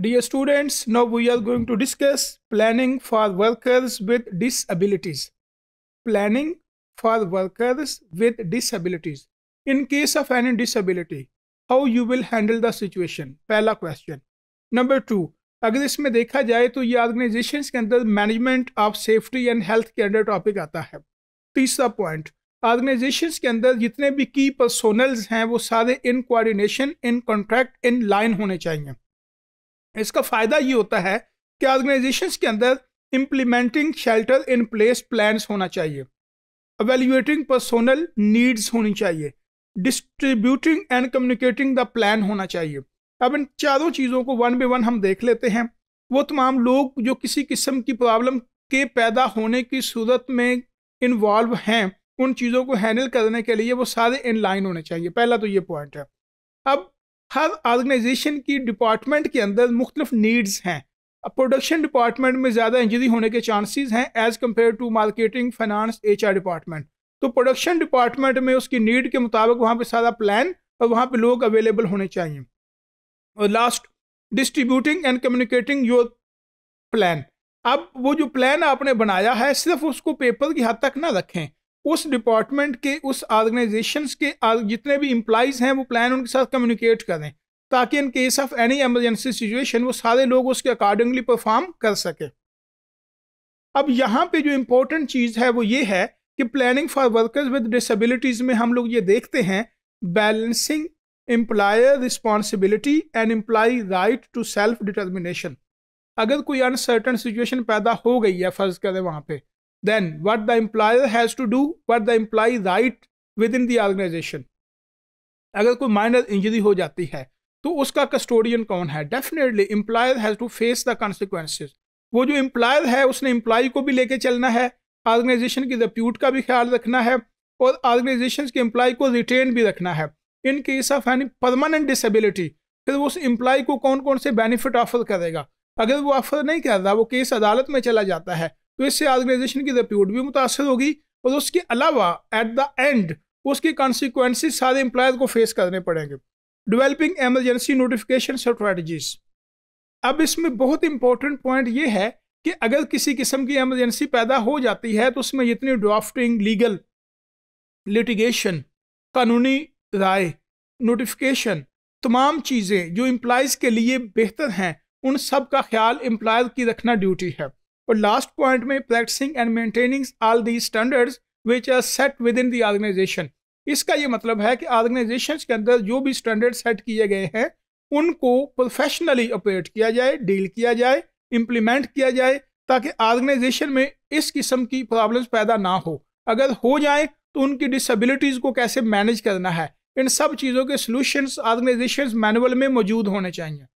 Dear students, now we are going to discuss planning for workers with disabilities. Planning for workers with disabilities. In case of any disability, how you will handle the situation? पहला question number two अगर इसमें देखा जाए तो ये organizations के अंदर management of safety and health के अंडर टॉपिक आता है तीसरा पॉइंट ऑर्गेनाइजेशंस के अंदर जितने भी की पर्सोनल्स हैं वो सारे in coordination in contract in line होने चाहिए इसका फ़ायदा ये होता है कि ऑर्गेनाइजेशन के अंदर implementing shelter in place plans होना चाहिए अवेल्यूएटिंग पर्सोनल नीड्स होनी चाहिए distributing and communicating the plan होना चाहिए अब इन चारों चीज़ों को वन बाई वन हम देख लेते हैं वो तमाम लोग जो किसी किस्म की प्रॉब्लम के पैदा होने की सूरत में इन्वॉल्व हैं उन चीज़ों को हैंडल करने के लिए वो सारे इन लाइन होने चाहिए पहला तो ये पॉइंट है अब हर ऑर्गेनाइजेशन की डिपार्टमेंट के अंदर मुख्तफ नीड्स हैं प्रोडक्शन डिपार्टमेंट में ज़्यादा इंजरी होने के चांसेस हैं as compare to marketing finance H department तो प्रोडक्शन डिपार्टमेंट में उसकी नीड के मुताबिक वहाँ पर सारा प्लान और वहाँ पर लोग अवेलेबल होने चाहिए और last distributing and communicating your plan अब वो जो प्लान आपने बनाया है सिर्फ उसको पेपर की हद तक ना रखें उस डिपार्टमेंट के उस ऑर्गेनाइजेशन के जितने भी इम्प्लाइज हैं वो प्लान उनके साथ कम्युनिकेट करें ताकि in case of any emergency situation वो सारे लोग उसके अकॉर्डिंगली परफॉर्म कर सकें अब यहाँ पे जो इम्पोर्टेंट चीज़ है वो ये है कि planning for workers with disabilities में हम लोग ये देखते हैं balancing employer responsibility and employee right to self determination अगर कोई अनसर्टन सिचुएशन पैदा हो गई है फ़र्ज़ करें वहाँ पर then what the employer has to do what the employee right within the organization अगर कोई माइनर इंजरी हो जाती है तो उसका कस्टोडियन कौन है definitely employer has to face the consequences वो जो एम्प्लॉयर है उसने एम्प्लॉय को भी लेके चलना है ऑर्गेनाइजेशन की रेप्यूट का भी ख्याल रखना है और ऑर्गेनाइजेशन के एम्प्लॉय को रिटेन भी रखना है in case of any permanent disability फिर उस एम्प्लॉय को कौन कौन से बेनिफिट ऑफर करेगा अगर वो ऑफर नहीं कर रहा वो केस अदालत में चला जाता है तो इससे ऑर्गेनाइजेशन की रिप्यूट भी मुतासर होगी और उसके अलावा एट द एंड उसके कॉन्सिक्वेंसिस सारे एम्प्लॉयर को फेस करने पड़ेंगे डिवेलपिंग एमरजेंसी नोटिफिकेशन स्ट्रेटजीज अब इसमें बहुत इंपॉर्टेंट पॉइंट ये है कि अगर किसी किस्म की एमरजेंसी पैदा हो जाती है तो उसमें जितनी ड्राफ्टिंग लीगल लिटिगेशन कानूनी राय नोटिफिकेशन तमाम चीज़ें जो एम्प्लॉयज़ के लिए बेहतर हैं उन सब का ख्याल एम्प्लॉयर की रखना ड्यूटी है और लास्ट पॉइंट में practising and maintaining all the standards which are set within the organization इसका ये मतलब है कि ऑर्गेनाइजेशन के अंदर जो भी स्टैंडर्ड सेट किए गए हैं उनको प्रोफेशनली ऑपरेट किया जाए डील किया जाए इम्प्लीमेंट किया जाए ताकि ऑर्गेनाइजेशन में इस किस्म की प्रॉब्लम्स पैदा ना हो अगर हो जाए तो उनकी डिसेबिलिटीज़ को कैसे मैनेज करना है इन सब चीज़ों के सोल्यूशंस ऑर्गेनाइजेशन मैनुअल में मौजूद होने चाहिए